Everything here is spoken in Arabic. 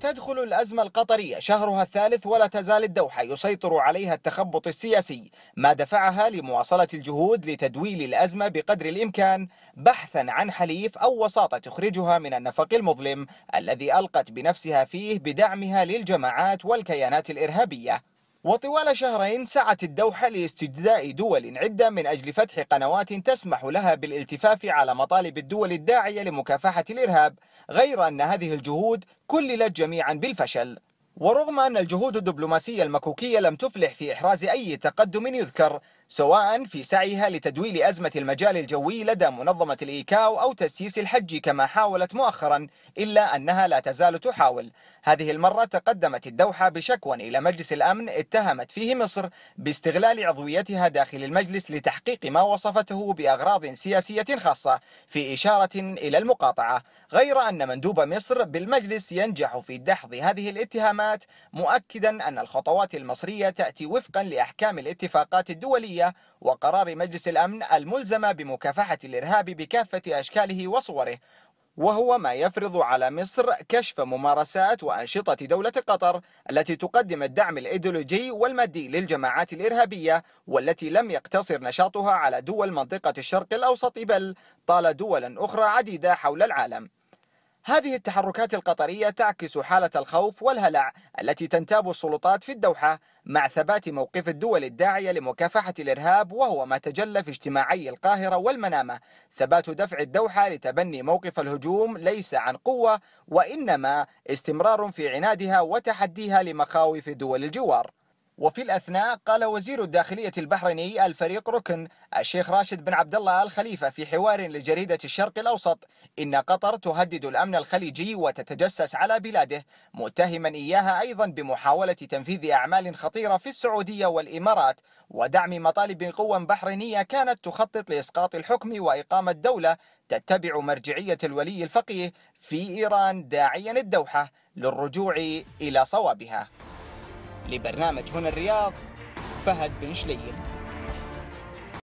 تدخل الأزمة القطرية شهرها الثالث ولا تزال الدوحة يسيطر عليها التخبط السياسي ما دفعها لمواصلة الجهود لتدويل الأزمة بقدر الإمكان بحثا عن حليف أو وساطة تخرجها من النفق المظلم الذي ألقت بنفسها فيه بدعمها للجماعات والكيانات الإرهابية وطوال شهرين سعت الدوحة لاستجداء دول عدة من أجل فتح قنوات تسمح لها بالالتفاف على مطالب الدول الداعية لمكافحة الإرهاب غير أن هذه الجهود كللت جميعا بالفشل ورغم أن الجهود الدبلوماسية المكوكية لم تفلح في إحراز أي تقدم يذكر سواء في سعيها لتدويل أزمة المجال الجوي لدى منظمة الإيكاو أو تسييس الحج كما حاولت مؤخرا إلا أنها لا تزال تحاول هذه المرة تقدمت الدوحة بشكوى إلى مجلس الأمن اتهمت فيه مصر باستغلال عضويتها داخل المجلس لتحقيق ما وصفته بأغراض سياسية خاصة في إشارة إلى المقاطعة غير أن مندوب مصر بالمجلس ينجح في دحض هذه الاتهامات مؤكدا أن الخطوات المصرية تأتي وفقا لأحكام الاتفاقات الدولية وقرار مجلس الأمن الملزمة بمكافحة الإرهاب بكافة أشكاله وصوره وهو ما يفرض على مصر كشف ممارسات وأنشطة دولة قطر التي تقدم الدعم الإيديولوجي والمادي للجماعات الإرهابية والتي لم يقتصر نشاطها على دول منطقة الشرق الأوسط بل طال دولا أخرى عديدة حول العالم هذه التحركات القطرية تعكس حالة الخوف والهلع التي تنتاب السلطات في الدوحة مع ثبات موقف الدول الداعية لمكافحة الإرهاب وهو ما تجلى في اجتماعي القاهرة والمنامة ثبات دفع الدوحة لتبني موقف الهجوم ليس عن قوة وإنما استمرار في عنادها وتحديها لمخاوف دول الجوار وفي الأثناء قال وزير الداخلية البحريني الفريق ركن الشيخ راشد بن عبد الله الخليفة في حوار لجريدة الشرق الأوسط إن قطر تهدد الأمن الخليجي وتتجسس على بلاده متهما إياها أيضا بمحاولة تنفيذ أعمال خطيرة في السعودية والإمارات ودعم مطالب قوى بحرينية كانت تخطط لإسقاط الحكم وإقامة دولة تتبع مرجعية الولي الفقيه في إيران داعيا الدوحة للرجوع إلى صوابها لبرنامج هنا الرياض فهد بن شليل